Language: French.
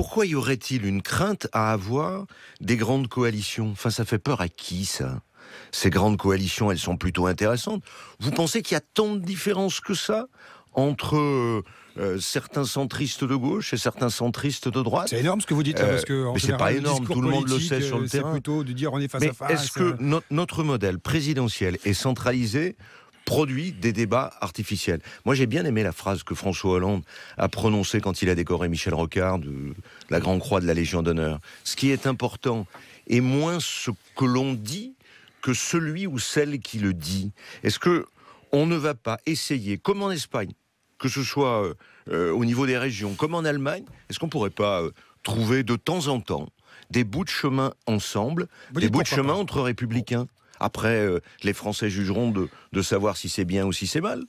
pourquoi y aurait-il une crainte à avoir des grandes coalitions Enfin, ça fait peur à qui ça Ces grandes coalitions, elles sont plutôt intéressantes. Vous pensez qu'il y a tant de différences que ça entre euh, euh, certains centristes de gauche et certains centristes de droite. C'est énorme ce que vous dites, parce que euh, mais c'est pas énorme, tout le monde le sait sur le terrain. C'est plutôt de dire on est face à face. Est-ce que notre modèle présidentiel est centralisé produit des débats artificiels. Moi, j'ai bien aimé la phrase que François Hollande a prononcée quand il a décoré Michel Rocard de la Grande Croix de la Légion d'honneur. Ce qui est important est moins ce que l'on dit que celui ou celle qui le dit. Est-ce que on ne va pas essayer, comme en Espagne, que ce soit euh, euh, au niveau des régions, comme en Allemagne, est-ce qu'on ne pourrait pas euh, trouver de temps en temps des bouts de chemin ensemble, des bouts de chemin entre républicains. Après, euh, les Français jugeront de, savoir si c'est bien ou si c'est mal.